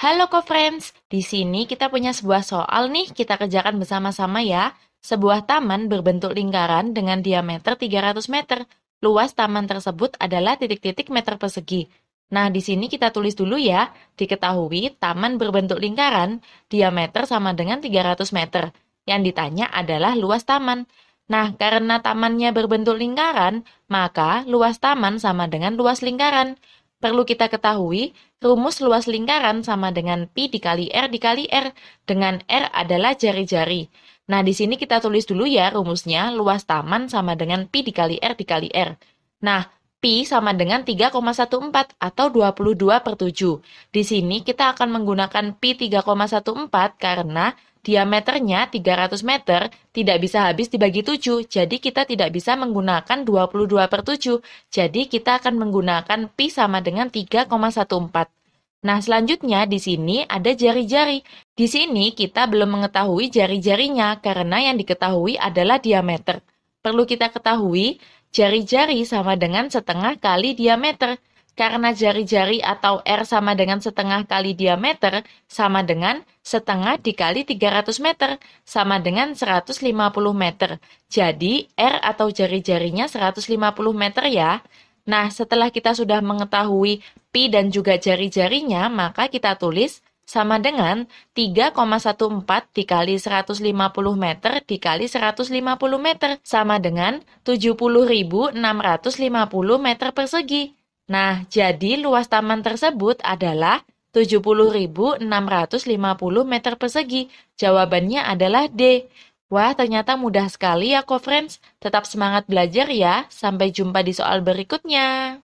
Halo co-friends, di sini kita punya sebuah soal nih kita kerjakan bersama-sama ya. Sebuah taman berbentuk lingkaran dengan diameter 300 meter. Luas taman tersebut adalah titik-titik meter persegi. Nah, di sini kita tulis dulu ya. Diketahui taman berbentuk lingkaran, diameter sama dengan 300 meter. Yang ditanya adalah luas taman. Nah, karena tamannya berbentuk lingkaran, maka luas taman sama dengan luas lingkaran. Perlu kita ketahui, rumus luas lingkaran sama dengan Pi dikali R dikali R, dengan R adalah jari-jari. Nah, di sini kita tulis dulu ya rumusnya, luas taman sama dengan Pi dikali R dikali R. Nah, Pi sama dengan 3,14 atau 22 per 7. Di sini kita akan menggunakan Pi 3,14 karena diameternya 300 meter tidak bisa habis dibagi 7, jadi kita tidak bisa menggunakan 22 per 7. Jadi kita akan menggunakan Pi sama dengan 3,14. Nah, selanjutnya di sini ada jari-jari. Di sini kita belum mengetahui jari-jarinya karena yang diketahui adalah diameter. Perlu kita ketahui, jari-jari sama dengan setengah kali diameter, karena jari-jari atau R sama dengan setengah kali diameter sama dengan setengah dikali 300 meter sama dengan 150 meter. Jadi R atau jari-jarinya 150 meter ya. Nah, setelah kita sudah mengetahui pi dan juga jari-jarinya, maka kita tulis sama dengan 3,14 dikali 150 meter dikali 150 meter sama dengan 70.650 meter persegi. Nah, jadi luas taman tersebut adalah 70.650 meter persegi. Jawabannya adalah D. Wah, ternyata mudah sekali ya, co-friends. Tetap semangat belajar ya. Sampai jumpa di soal berikutnya.